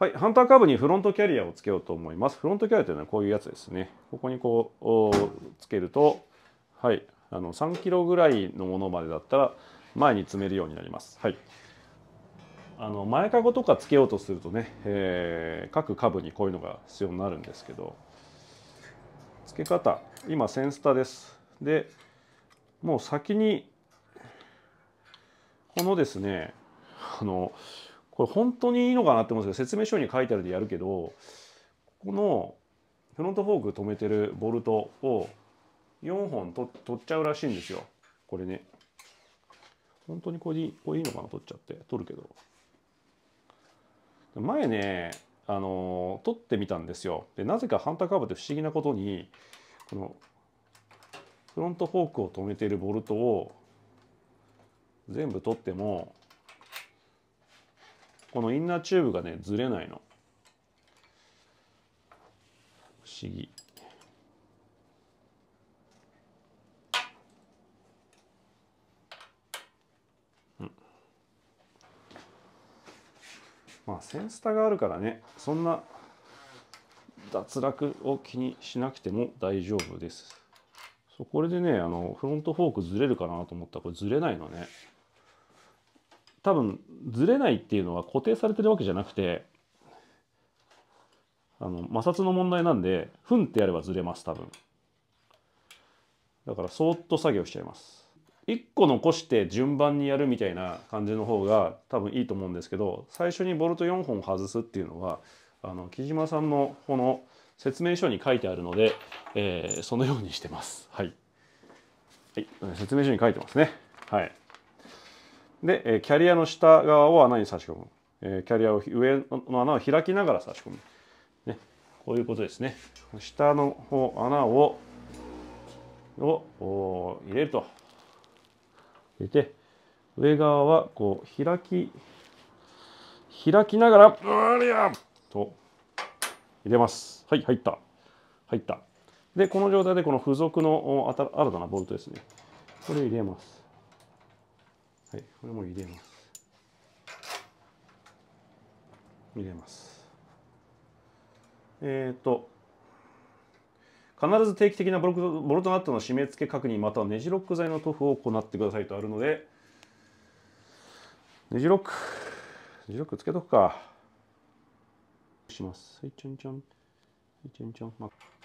はい、ハンターカーブにフロントキャリアをつけようと思います。フロントキャリアというのはこういうやつですね。ここにこうつけると、はい、あの3キロぐらいのものまでだったら前に詰めるようになります。はい。あの前かごとかつけようとするとね、えー、各株にこういうのが必要になるんですけど、付け方、今センスタです。で、もう先にこのですね、あのこれ本当にいいのかなって思うんですけど説明書に書いてあるでやるけどこのフロントフォーク止めてるボルトを4本と取っちゃうらしいんですよこれね本当にこれいこれいいのかな取っちゃって取るけど前ねあの取ってみたんですよでなぜかハンターカーブって不思議なことにこのフロントフォークを止めてるボルトを全部取ってもこのインナーチューブがねずれないの不思議まあ、センスタがあるからねそんな脱落を気にしなくても大丈夫ですそこれでねあのフロントフォークずれるかなと思ったらこれずれないのね多分ずれないっていうのは固定されてるわけじゃなくてあの摩擦の問題なんでふんってやればずれます多分だからそーっと作業しちゃいます1個残して順番にやるみたいな感じの方が多分いいと思うんですけど最初にボルト4本外すっていうのはあの木島さんのこの説明書に書いてあるので、えー、そのようにしてますはい、はい、説明書に書いてますねはいで、キャリアの下側を穴に差し込む。キャリアを上の穴を開きながら差し込む。ね、こういうことですね。下の方穴をを入れると。入れて、上側はこう開き、開きながら、ありゃと入れます。はい、入った。入った。で、この状態でこの付属の新たなボルトですね。これ入れます。はいこれも入れます入れますえっ、と必ず定期的なボルボルトナットの締め付け確認またはネジロック剤の塗布を行ってくださいとあるのでネジロックネジロックつけとくかしますはいちょんちょんはいちょんちょん、まあ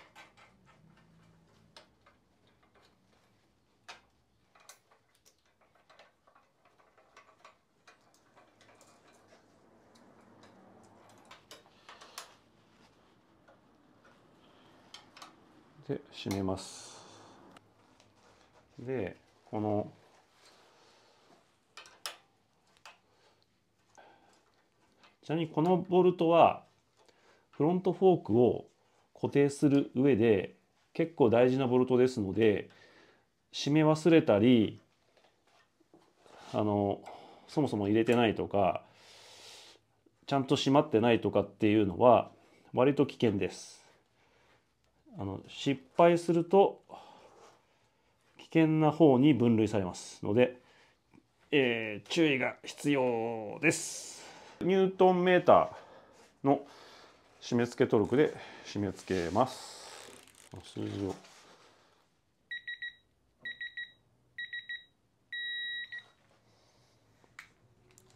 で閉めますでこのちなみにこのボルトはフロントフォークを固定する上で結構大事なボルトですので締め忘れたりあのそもそも入れてないとかちゃんと閉まってないとかっていうのは割と危険です。あの失敗すると危険な方に分類されますので、えー、注意が必要です。ニュートンメーターの締め付けトルクで締め付けます。数字を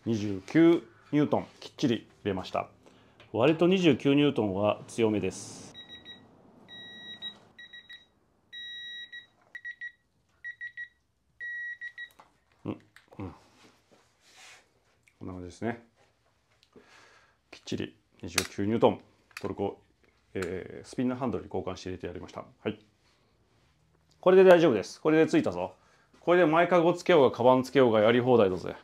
29ニュートンきっちり入れました割と29ニュートンは強めですうん、こんな感じですねきっちり29ニュートントルコ、えー、スピンナーハンドルに交換して入れてやりましたはいこれで大丈夫ですこれでついたぞこれで前かごつけようがカバンつけようがやり放題だぜ